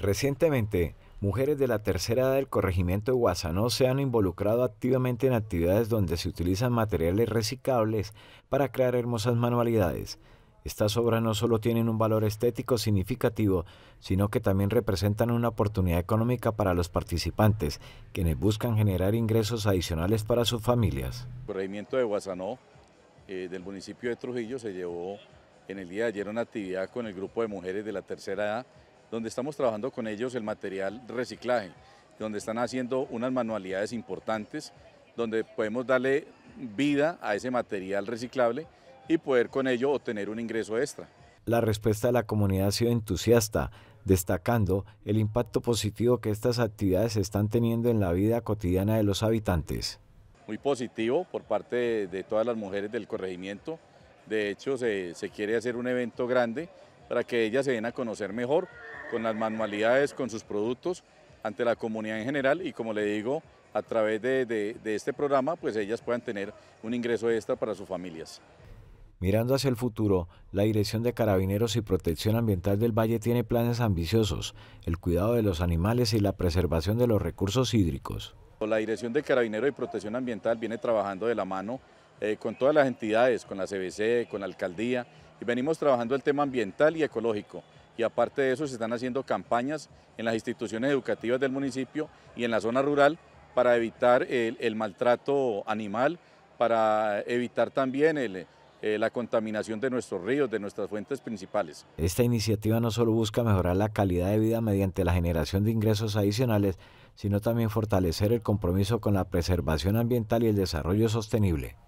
Recientemente, mujeres de la tercera edad del corregimiento de Guasanó se han involucrado activamente en actividades donde se utilizan materiales reciclables para crear hermosas manualidades. Estas obras no solo tienen un valor estético significativo, sino que también representan una oportunidad económica para los participantes, quienes buscan generar ingresos adicionales para sus familias. El corregimiento de Guasanó, eh, del municipio de Trujillo, se llevó en el día de ayer una actividad con el grupo de mujeres de la tercera edad donde estamos trabajando con ellos el material reciclaje, donde están haciendo unas manualidades importantes, donde podemos darle vida a ese material reciclable y poder con ello obtener un ingreso extra. La respuesta de la comunidad ha sido entusiasta, destacando el impacto positivo que estas actividades están teniendo en la vida cotidiana de los habitantes. Muy positivo por parte de, todas las mujeres del corregimiento. De hecho, se quiere hacer un evento grande para que ellas se den a conocer mejor con las manualidades, con sus productos ante la comunidad en general y como le digo, a través de, este programa, pues ellas puedan tener un ingreso extra para sus familias. Mirando hacia el futuro, la Dirección de Carabineros y Protección Ambiental del Valle tiene planes ambiciosos, el cuidado de los animales y la preservación de los recursos hídricos. La Dirección de Carabineros y Protección Ambiental viene trabajando de la mano eh, con todas las entidades, con la CBC, con la Alcaldía, y venimos trabajando el tema ambiental y ecológico. Y aparte de eso se están haciendo campañas en las instituciones educativas del municipio y en la zona rural para evitar el, maltrato animal, para evitar también eh, la contaminación de nuestros ríos, de nuestras fuentes principales. Esta iniciativa no solo busca mejorar la calidad de vida mediante la generación de ingresos adicionales, sino también fortalecer el compromiso con la preservación ambiental y el desarrollo sostenible.